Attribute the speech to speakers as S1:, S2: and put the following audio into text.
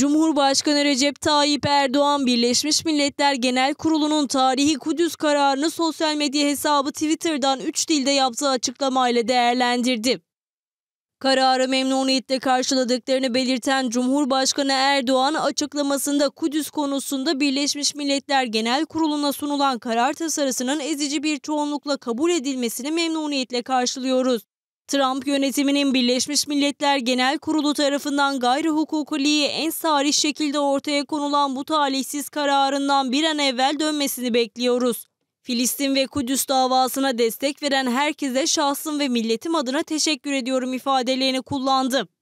S1: Cumhurbaşkanı Recep Tayyip Erdoğan Birleşmiş Milletler Genel Kurulu'nun tarihi Kudüs kararını sosyal medya hesabı Twitter'dan 3 dilde yaptığı açıklamayla değerlendirdi. Kararı memnuniyetle karşıladıklarını belirten Cumhurbaşkanı Erdoğan açıklamasında Kudüs konusunda Birleşmiş Milletler Genel Kurulu'na sunulan karar tasarısının ezici bir çoğunlukla kabul edilmesini memnuniyetle karşılıyoruz. Trump yönetiminin Birleşmiş Milletler Genel Kurulu tarafından gayri hukuki en sarih şekilde ortaya konulan bu talihsiz kararından bir an evvel dönmesini bekliyoruz. Filistin ve Kudüs davasına destek veren herkese şahsım ve milletim adına teşekkür ediyorum ifadelerini kullandı.